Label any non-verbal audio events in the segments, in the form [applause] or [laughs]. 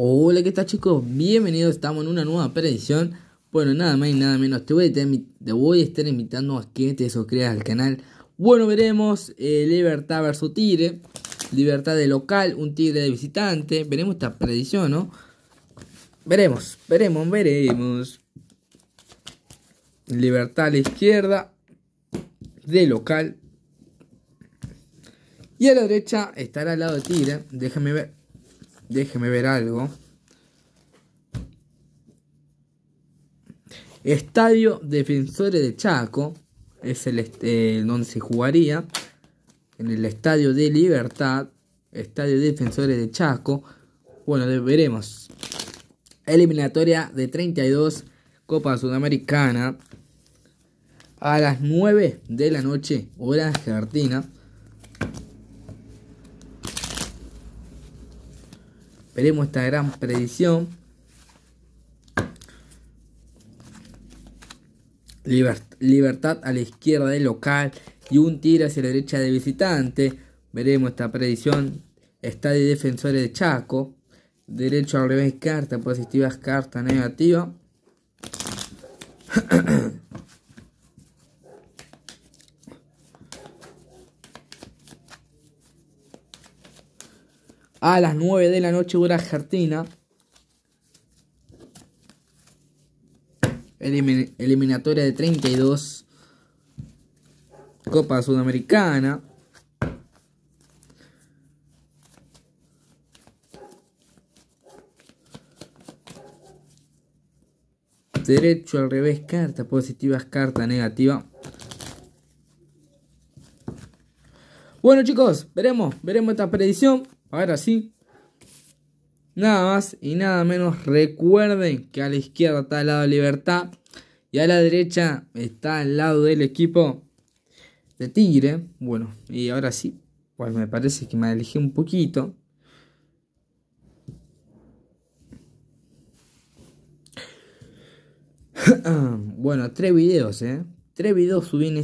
Hola, ¿qué tal chicos? Bienvenidos, estamos en una nueva predicción. Bueno, nada más y nada menos, te voy a, te voy a estar invitando a que te suscribas al canal. Bueno, veremos eh, Libertad versus Tigre, Libertad de local, un Tigre de visitante. Veremos esta predicción, ¿no? Veremos, veremos, veremos. Libertad a la izquierda, de local. Y a la derecha estará al lado de Tigre, déjame ver. Déjeme ver algo. Estadio Defensores de Chaco. Es el eh, donde se jugaría. En el Estadio de Libertad. Estadio Defensores de Chaco. Bueno, veremos. Eliminatoria de 32. Copa Sudamericana. A las 9 de la noche. Hora argentina. Veremos esta gran predicción. libertad a la izquierda del local y un tiro hacia la derecha de visitante. Veremos esta predicción. Estadio defensores de Chaco. Derecho al revés, carta positiva, carta negativa. [clears throat] a las 9 de la noche hora argentina. eliminatoria de 32. Copa Sudamericana. Derecho al revés, carta positiva, carta negativa. Bueno chicos, veremos, veremos esta predicción. Ahora sí. Nada más y nada menos. Recuerden que a la izquierda está el lado de Libertad. Y a la derecha está al lado del equipo de Tigre. Bueno, y ahora sí. Pues me parece que me alejé un poquito. [clears throat] bueno, tres videos, ¿eh? Tres videos subí en,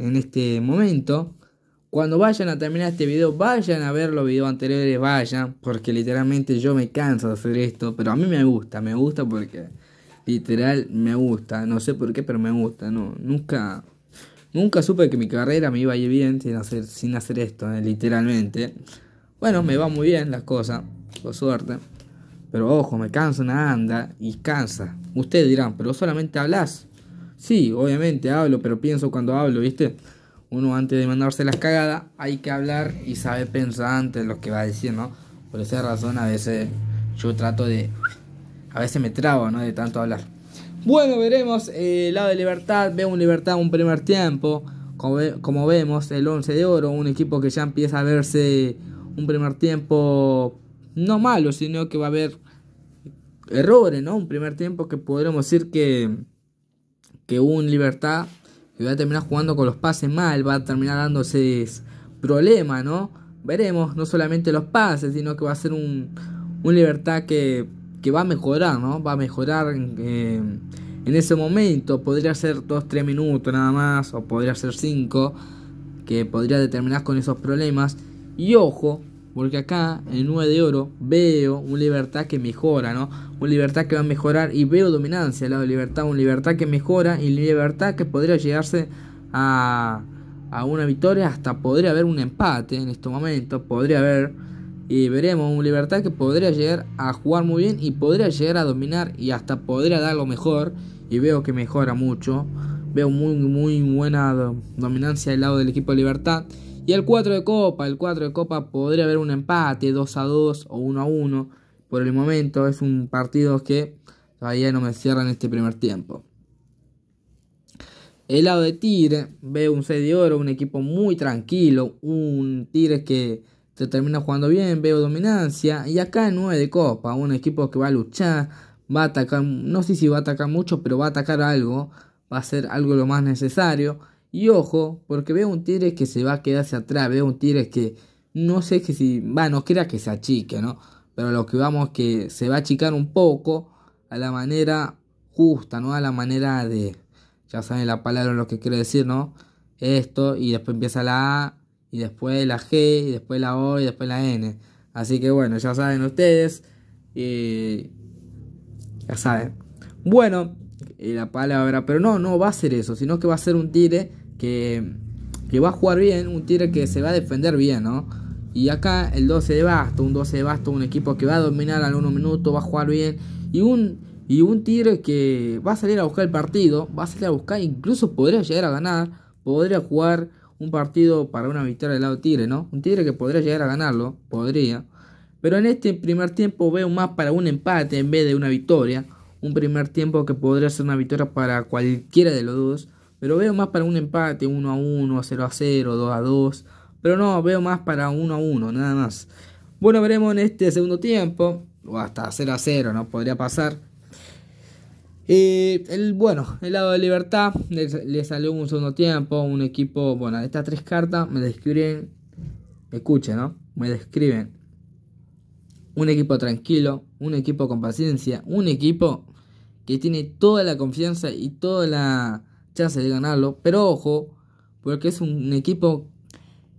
en este momento. Cuando vayan a terminar este video, vayan a ver los videos anteriores, vayan, porque literalmente yo me canso de hacer esto, pero a mí me gusta, me gusta porque literal me gusta, no sé por qué, pero me gusta, no, nunca nunca supe que mi carrera me iba a ir bien sin hacer sin hacer esto, eh, literalmente. Bueno, me va muy bien las cosas, por suerte. Pero ojo, me cansa una anda y cansa. Ustedes dirán, pero solamente hablas. Sí, obviamente hablo, pero pienso cuando hablo, ¿viste? uno antes de mandarse las cagadas hay que hablar y saber pensar antes lo que va a decir, ¿no? Por esa razón a veces yo trato de... A veces me trabo, ¿no? De tanto hablar. Bueno, veremos eh, el lado de Libertad. Veo un Libertad un primer tiempo. Como, vemos, el 11 de oro, un equipo que ya empieza a verse un primer tiempo no malo, sino que va a haber errores, ¿no? Un primer tiempo que podremos decir que, que un Libertad va a terminar jugando con los pases mal, va a terminar dándose problema ¿no? Veremos, no solamente los pases, sino que va a ser un, Libertad que, va a mejorar, ¿no? Va a mejorar en ese momento, podría ser 2-3 minutos nada más, o podría ser 5, que podría determinar con esos problemas. Y ojo, porque acá, en 9 de oro, veo un libertad que mejora, ¿no? Un libertad que va a mejorar y veo dominancia al lado de libertad. Un libertad que mejora y libertad que podría llegarse a, una victoria. Hasta podría haber un empate en estos momentos. Podría haber. Y veremos un libertad que podría llegar a jugar muy bien y podría llegar a dominar y hasta podría dar lo mejor. Y veo que mejora mucho. Veo muy, muy buena dominancia del lado del equipo de libertad y el 4 de Copa, el 4 de Copa podría haber un empate 2 a 2 o 1 a 1. Por el momento es un partido que todavía no me cierra en este primer tiempo. El lado de Tigre veo un 6 de oro, un equipo muy tranquilo, un Tigre que se termina jugando bien, veo dominancia. Y acá 9 de Copa, un equipo que va a luchar, va a atacar, no sé si va a atacar mucho, pero va a atacar algo, va a ser algo lo más necesario. Y ojo, porque veo un tire que se va a quedar hacia atrás, veo un Tigre que no sé que si, va, no quiera que se achique, ¿no? Pero lo que vamos que se va a achicar un poco a la manera justa, ¿no? A la manera de, ya saben la palabra lo que quiero decir, ¿no? Esto, y después empieza la A, y después la G, y después la O, y después la N. Así que bueno, ya saben ustedes. ya saben. Bueno, la palabra, pero no, no va a ser eso, sino que va a ser un tire que, va a jugar bien, un Tigre que se va a defender bien, ¿no? Y acá el 12 de Basto, un 12 de Basto, un equipo que va a dominar al 1 minuto, va a jugar bien. Y un, y un Tigre que va a salir a buscar el partido, va a salir a buscar, incluso podría llegar a ganar, podría jugar un partido para una victoria del lado Tigre, ¿no? Un Tigre que podría llegar a ganarlo, podría. Pero en este primer tiempo veo más para un empate en vez de una victoria. Un primer tiempo que podría ser una victoria para cualquiera de los dos pero veo más para un empate 1 a 1, 0 a 0, 2 a 2, pero no, veo más para 1 a 1, nada más. Bueno, veremos en este segundo tiempo, o hasta 0 a 0, no podría pasar. el, bueno, el lado de Libertad le, salió un segundo tiempo, un equipo, bueno, estas tres cartas me describen, escuchen, ¿no? Me describen un equipo tranquilo, un equipo con paciencia, un equipo que tiene toda la confianza y toda la de ganarlo. Pero ojo, porque es un equipo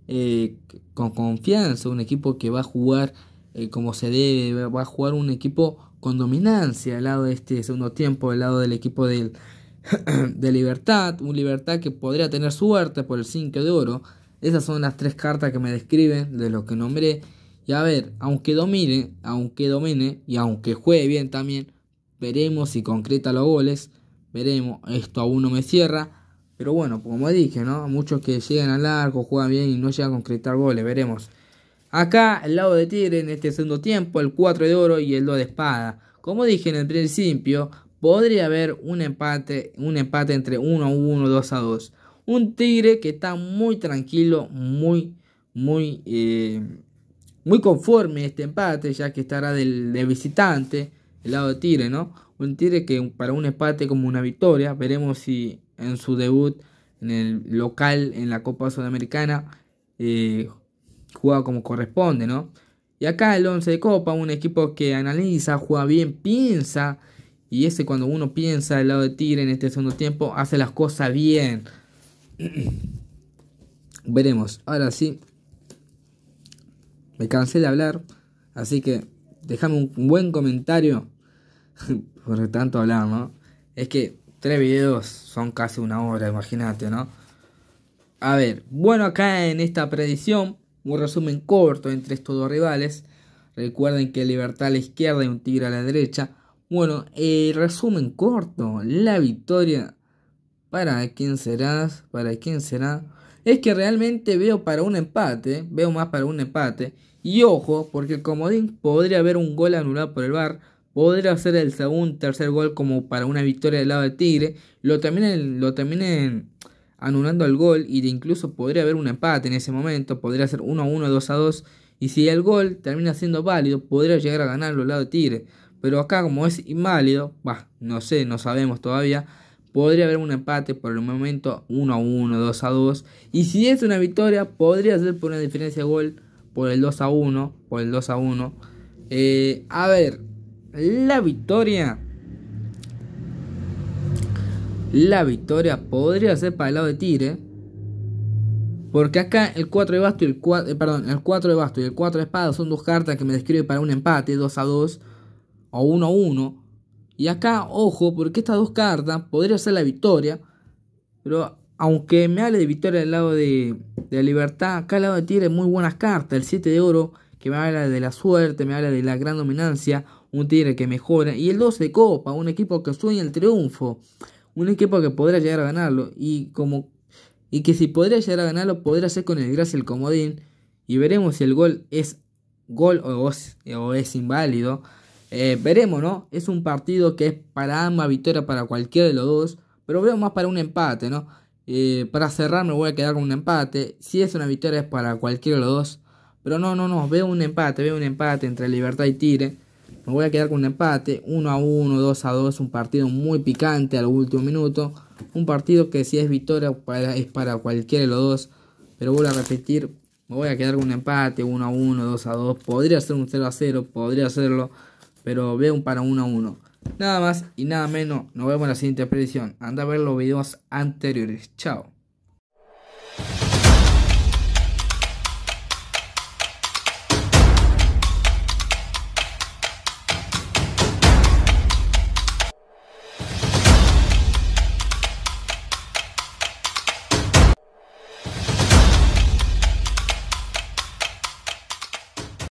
eh, con confianza, un equipo que va a jugar eh, como se debe, va a jugar un equipo con dominancia al lado de este segundo tiempo, al lado del equipo [clears throat] de Libertad, un Libertad que podría tener suerte por el 5 de oro. Esas son las tres cartas que me describen de lo que nombré. Y a ver, aunque domine, aunque domine y aunque juegue bien también, veremos si concreta los goles. Veremos, esto aún no me cierra. Pero bueno, como dije, ¿no? Muchos que llegan al arco, juegan bien y no llegan a concretar goles, veremos. Acá, el lado de Tigre en este segundo tiempo, el 4 de oro y el 2 de espada. Como dije en el principio, podría haber un empate, un empate entre 1 a 1, 2 a 2. Un Tigre que está muy tranquilo, muy, muy, eh, muy conforme este empate, ya que estará del, del visitante el lado de Tigre, ¿no? Un Tigre que para un empate como una victoria, veremos si en su debut en el local en la Copa Sudamericana eh, juega como corresponde, ¿no? Y acá el 11 de Copa, un equipo que analiza, juega bien, piensa, y ese cuando uno piensa ...el lado de Tigre en este segundo tiempo, hace las cosas bien. [clears throat] Veremos, ahora sí, me cansé de hablar, así que déjame un buen comentario [laughs] por tanto hablar, ¿no? Es que tres videos son casi una hora, imagínate, ¿no? A ver, bueno, acá en esta predicción, un resumen corto entre estos dos rivales. Recuerden que Libertad a la izquierda y un Tigre a la derecha. Bueno, el resumen corto, la victoria. ¿Para quién será? ¿Para quién será? Es que realmente veo para un empate, veo más para un empate. Y ojo, porque el comodín podría haber un gol anulado por el bar podría hacer el segundo, tercer gol como para una victoria del lado de Tigre, lo terminen, lo terminen anulando el gol y incluso podría haber un empate en ese momento, podría ser 1 a 1, 2 a 2 y si el gol termina siendo válido, podría llegar a ganarlo el lado de Tigre, pero acá como es inválido, no sé, no sabemos todavía. Podría haber un empate por el momento 1 a 1, 2 a 2. Y si es una victoria, podría ser por una diferencia de gol por el 2 a 1. Por el 2 a 1. Eh, a ver, la victoria. La victoria podría ser para el lado de tire. ¿eh? Porque acá el 4 de basto y el 4, eh, perdón, el 4 de basto y el 4 de espada son dos cartas que me describen para un empate 2 a 2 o 1 a 1. Y acá, ojo, porque estas dos cartas podría ser la victoria. Pero aunque me hable de victoria del lado de, de libertad, acá el lado de Tigre muy buenas cartas. El 7 de oro que me habla de la suerte, me habla de la gran dominancia un Tigre que mejora, y el 2 de Copa, un equipo que sueña el triunfo, un equipo que podrá llegar a ganarlo, y como y que si podría llegar a ganarlo, podrá ser con el Gracia el comodín, y veremos si el gol es gol o es, inválido. Eh, veremos, ¿no? Es un partido que es para ambas victoria para cualquiera de los dos, pero veo más para un empate, ¿no? Eh, para cerrar me voy a quedar con un empate. Si es una victoria es para cualquiera de los dos, pero no, no, no, veo un empate, veo un empate entre Libertad y Tigre. Me voy a quedar con un empate, 1 a 1, 2 a 2, un partido muy picante al último minuto. Un partido que si es victoria es para cualquiera de los dos. Pero vuelvo a repetir, me voy a quedar con un empate, 1 a 1, 2 a 2. Podría ser un 0 a 0, podría serlo, pero veo un para 1 a 1. Nada más y nada menos, nos vemos en la siguiente predicción. Anda a ver los videos anteriores. Chao.